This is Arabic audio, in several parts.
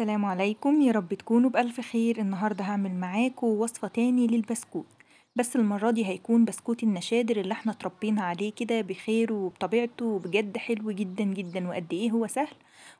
السلام عليكم يا رب تكونوا بألف خير النهاردة هعمل معاكم وصفة تاني للبسكوت بس المرة دي هيكون بسكوت النشادر اللي احنا اتربينا عليه كده بخير وبطبيعته وبجد حلو جدا جدا وقد ايه هو سهل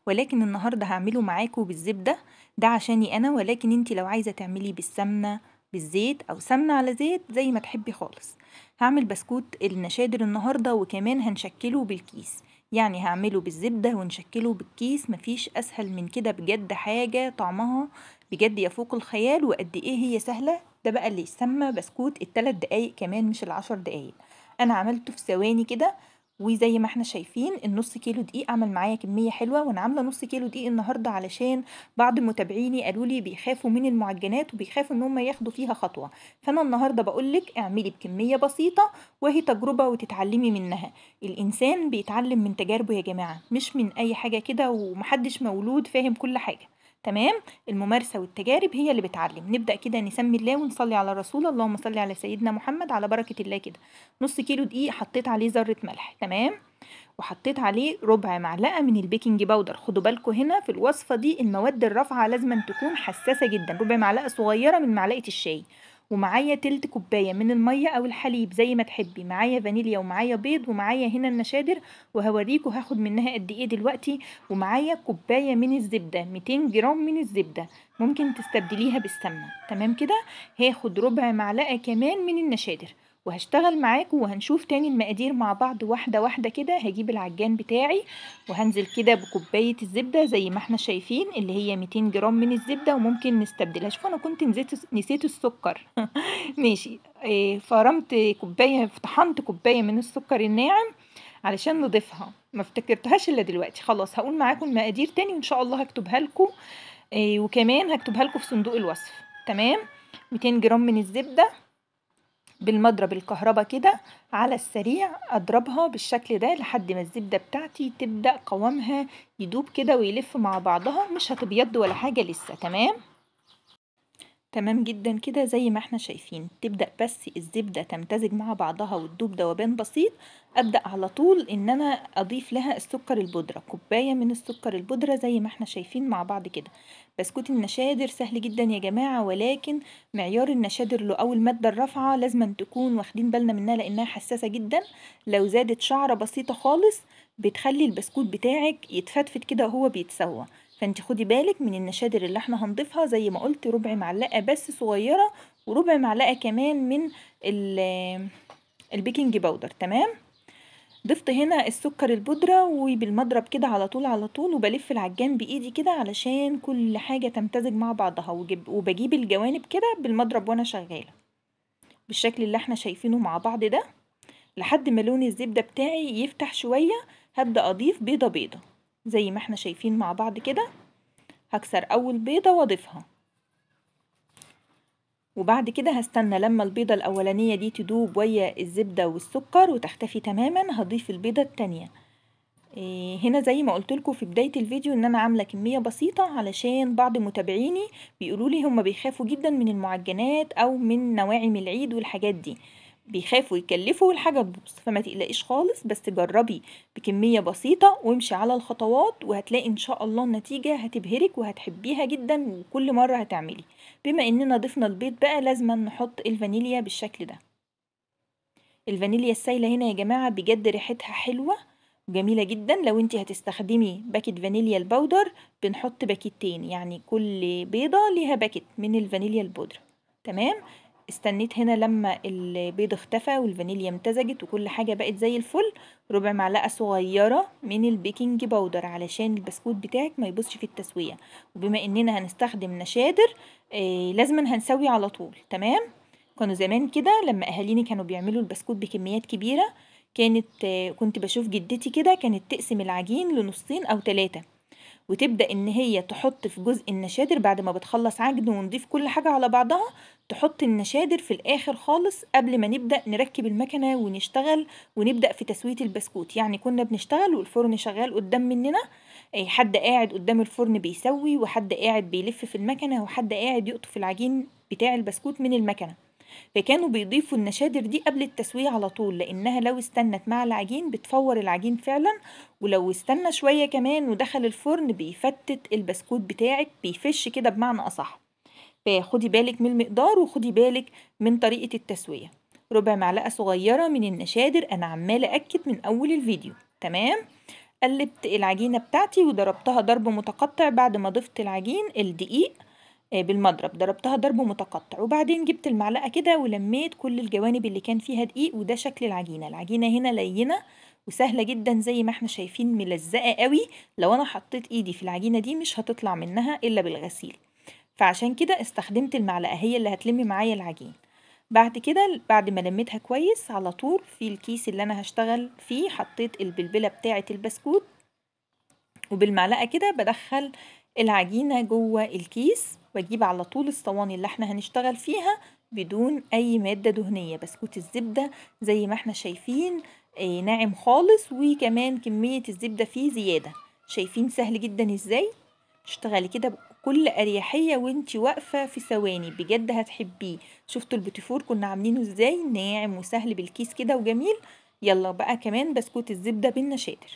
ولكن النهاردة هعمله معاكم بالزبدة ده عشاني انا ولكن انت لو عايزة تعملي بالسمنة بالزيت او سمنة على زيت زي ما تحبي خالص هعمل بسكوت النشادر النهاردة وكمان هنشكله بالكيس يعني هعمله بالزبدة ونشكله بالكيس مفيش أسهل من كده بجد حاجة طعمها بجد يفوق الخيال وقد ايه هي سهلة ده بقى اللي يسمى بسكوت التلات دقايق كمان مش العشر دقايق انا عملته في ثواني كده وزي ما احنا شايفين النص كيلو دقيق عمل معايا كميه حلوه وانا عامله نص كيلو دقيق النهارده علشان بعض متابعيني قالوا لي بيخافوا من المعجنات وبيخافوا ان هم ياخدوا فيها خطوه فانا النهارده بقولك اعملي بكميه بسيطه وهي تجربه وتتعلمي منها الانسان بيتعلم من تجاربه يا جماعه مش من اي حاجه كده ومحدش مولود فاهم كل حاجه تمام الممارسه والتجارب هي اللي بتعلم نبدا كده نسمي الله ونصلي على الرسول اللهم صل على سيدنا محمد على بركه الله كده نص كيلو دقيق حطيت عليه ذره ملح تمام وحطيت عليه ربع معلقه من البيكنج باودر خدوا بالكم هنا في الوصفه دي المواد الرافعه لازم تكون حساسه جدا ربع معلقه صغيره من معلقه الشاي ومعايا تلت كوباية من المية أو الحليب زي ما تحبي معايا فانيليا ومعايا بيض ومعايا هنا النشادر وهوريكوا هاخد منها قد ايه دلوقتي ومعايا كوباية من الزبدة 200 جرام من الزبدة ممكن تستبدليها بالسمنة تمام كده هاخد ربع معلقة كمان من النشادر وهشتغل معاكم وهنشوف تاني المقادير مع بعض واحدة واحدة كده هجيب العجان بتاعي وهنزل كده بكوباية الزبدة زي ما احنا شايفين اللي هي 200 جرام من الزبدة وممكن نستبدلها شوفوا انا كنت نسيت نسيت السكر ماشي آه، فرمت كوباية طحنت كوباية من السكر الناعم علشان نضيفها ما افتكرتهاش الا دلوقتي خلاص هقول معاكم المقادير تاني وان شاء الله هكتبها لكم آه، وكمان هكتبها لكم في صندوق الوصف تمام 200 جرام من الزبده بالمضرب الكهرباء كده على السريع اضربها بالشكل ده لحد ما الزبدة بتاعتي تبدأ قوامها يدوب كده ويلف مع بعضها مش هتبيض ولا حاجة لسه تمام تمام جدا كده زي ما احنا شايفين تبدأ بس الزبدة تمتزج مع بعضها وتدوب دوبان بسيط أبدأ على طول إن أنا أضيف لها السكر البودرة كوباية من السكر البودرة زي ما احنا شايفين مع بعض كده بسكوت النشادر سهل جدا يا جماعة ولكن معيار النشادر له أول مادة الرفعة لازم تكون واخدين بالنا منها لأنها حساسة جدا لو زادت شعرة بسيطة خالص بتخلي البسكوت بتاعك يتفتفت كده وهو بيتسوى فانت خدي بالك من النشادر اللي احنا هنضيفها زي ما قلت ربع معلقه بس صغيره وربع معلقه كمان من البيكنج باودر تمام ضفت هنا السكر البودره وبالمضرب كده على طول على طول وبلف العجان بايدي كده علشان كل حاجه تمتزج مع بعضها وبجيب الجوانب كده بالمضرب وانا شغاله بالشكل اللي احنا شايفينه مع بعض ده لحد ما لون الزبده بتاعي يفتح شويه هبدا اضيف بيضه بيضه زي ما احنا شايفين مع بعض كده هكسر أول بيضة وأضيفها وبعد كده هستنى لما البيضة الأولانية دي تدوب ويا الزبدة والسكر وتختفي تماما هضيف البيضة التانية إيه، هنا زي ما قلت لكم في بداية الفيديو ان انا عاملة كمية بسيطة علشان بعض متابعيني بيقولوا لي هما بيخافوا جدا من المعجنات او من نواعم العيد والحاجات دي بيخافوا يكلفوا والحاجة تبوظ فما تقلقيش خالص بس جربي بكمية بسيطة وامشي على الخطوات وهتلاقي ان شاء الله النتيجة هتبهرك وهتحبيها جدا وكل مرة هتعملي بما اننا ضفنا البيض بقى لازم نحط الفانيليا بالشكل ده الفانيليا السايلة هنا يا جماعة بجد ريحتها حلوة جميلة جدا لو انت هتستخدمي باكت فانيليا البودر بنحط باكتين يعني كل بيضة ليها باكت من الفانيليا البودرة تمام استنيت هنا لما البيض اختفى والفانيليا امتزجت وكل حاجة بقت زي الفل ربع معلقة صغيرة من البيكنج بودر علشان البسكوت بتاعك ما يبصش في التسوية وبما اننا هنستخدم نشادر آه لازما هنسوي على طول تمام كانوا زمان كده لما اهاليني كانوا بيعملوا البسكوت بكميات كبيرة كانت آه كنت بشوف جدتي كده كانت تقسم العجين لنصين او تلاتة وتبدأ إن هي تحط في جزء النشادر بعد ما بتخلص عجن ونضيف كل حاجة على بعضها تحط النشادر في الآخر خالص قبل ما نبدأ نركب المكنة ونشتغل ونبدأ في تسوية البسكوت يعني كنا بنشتغل والفرن شغال قدام مننا إيه، حد قاعد قدام الفرن بيسوي وحد قاعد بيلف في المكنة وحد قاعد يقطف العجين بتاع البسكوت من المكنه فكانوا بيضيفوا النشادر دي قبل التسوية على طول لأنها لو استنت مع العجين بتفور العجين فعلا ولو استنى شوية كمان ودخل الفرن بيفتت البسكوت بتاعك بيفش كده بمعنى أصح فخدي بالك من المقدار وخدي بالك من طريقة التسوية ربع معلقة صغيرة من النشادر أنا عمالة أكد من أول الفيديو تمام؟ قلبت العجينة بتاعتي وضربتها ضرب متقطع بعد ما ضفت العجين الدقيق آه، بالمضرب ضربتها ضرب متقطع وبعدين جبت المعلقه كده ولميت كل الجوانب اللي كان فيها دقيق وده شكل العجينه العجينه هنا لينه وسهله جدا زي ما احنا شايفين ملزقه قوي لو انا حطيت ايدي في العجينه دي مش هتطلع منها الا بالغسيل فعشان كده استخدمت المعلقه هي اللي هتلم معايا العجين بعد كده بعد ما لميتها كويس على طول في الكيس اللي انا هشتغل فيه حطيت البلبله بتاعه البسكوت وبالمعلقه كده بدخل العجينه جوه الكيس واجيب على طول الصواني اللي احنا هنشتغل فيها بدون اي مادة دهنية بسكوت الزبدة زي ما احنا شايفين ايه ناعم خالص وكمان كمية الزبدة فيه زيادة شايفين سهل جدا ازاي اشتغلي كده بكل اريحية وانتي واقفة في ثواني بجد هتحبيه شفتوا البوتيفور كنا عاملينه ازاي ناعم وسهل بالكيس كده وجميل يلا بقى كمان بسكوت الزبدة بالنشادر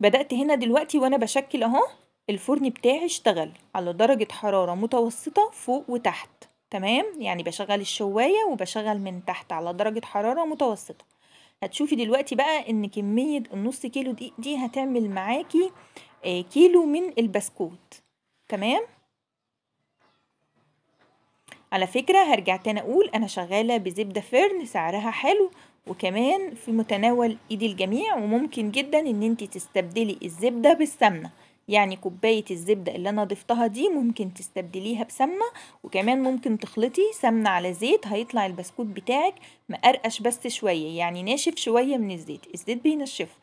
بدأت هنا دلوقتي وانا بشكل اهو الفرن بتاعي اشتغل على درجة حرارة متوسطة فوق وتحت تمام يعني بشغل الشواية وبشغل من تحت على درجة حرارة متوسطة هتشوفي دلوقتي بقى ان كمية النص كيلو دي, دي هتعمل معاكي آه، كيلو من البسكوت تمام على فكرة هرجع تاني اقول انا شغالة بزبدة فرن سعرها حلو وكمان في متناول ايد الجميع وممكن جدا ان انت تستبدلي الزبدة بالسمنة يعني كوباية الزبدة اللي أنا ضفتها دي ممكن تستبدليها بسمنة وكمان ممكن تخلطي سمنة على زيت هيطلع البسكوت بتاعك مقرقش بس شوية يعني ناشف شوية من الزيت الزيت بينشفه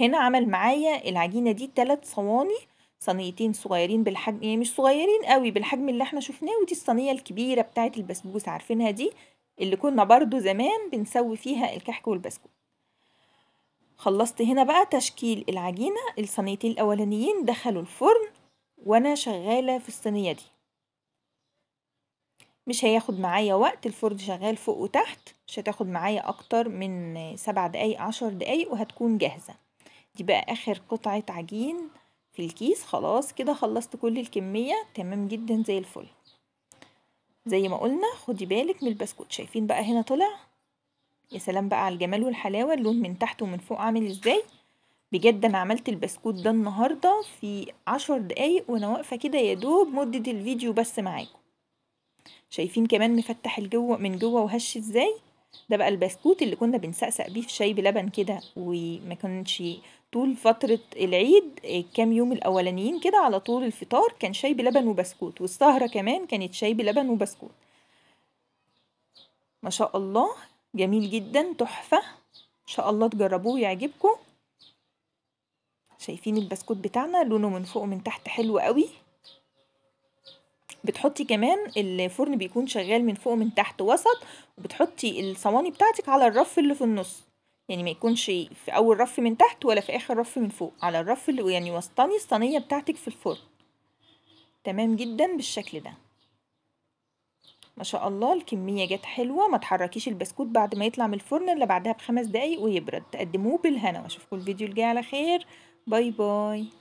هنا عمل معايا العجينة دي تلات صواني صينيتين صغيرين بالحجم يعني مش صغيرين قوي بالحجم اللي احنا شفناه ودي الصينية الكبيرة بتاعت البسبوس عارفينها دي اللي كنا برضو زمان بنسوي فيها الكحك والبسكوت خلصت هنا بقى تشكيل العجينة الصينيتين الأولانيين دخلوا الفرن وأنا شغالة في الصينية دي مش هياخد معايا وقت الفرن شغال فوق وتحت مش هتاخد معايا أكتر من سبع دقايق عشر دقايق وهتكون جاهزة دي بقى آخر قطعة عجين في الكيس خلاص كده خلصت كل الكمية تمام جدا زي الفل زي ما قلنا خدي بالك من البسكوت شايفين بقى هنا طلع يا سلام بقى على الجمال والحلاوة اللون من تحت ومن فوق عامل ازاي بجد انا عملت البسكوت ده النهاردة في عشر دقايق وانا واقفة كده يا دوب مدة الفيديو بس معاكم شايفين كمان مفتح الجو من جوه وهش ازاي ده بقى البسكوت اللي كنا بنسقسق بيه في شاي بلبن كده وما كانش طول فترة العيد كام يوم الأولانيين كده على طول الفطار كان شاي بلبن وبسكوت والسهرة كمان كانت شاي بلبن وبسكوت ما شاء الله جميل جدا تحفة ان شاء الله تجربوه ويعجبكم شايفين البسكوت بتاعنا لونه من فوق ومن تحت حلو قوي بتحطي كمان الفرن بيكون شغال من فوق ومن تحت وسط وبتحطي الصواني بتاعتك على الرف اللي في النص يعني ما يكونش في اول رف من تحت ولا في اخر رف من فوق على الرف اللي يعني وسطاني الصينيه بتاعتك في الفرن تمام جدا بالشكل ده ما شاء الله الكمية جت حلوة ما تحركيش البسكوت بعد ما يطلع من الفرن إلا بعدها بخمس دقايق ويبرد تقدموه بالهنا واشوفكم الفيديو الجاي على خير باي باي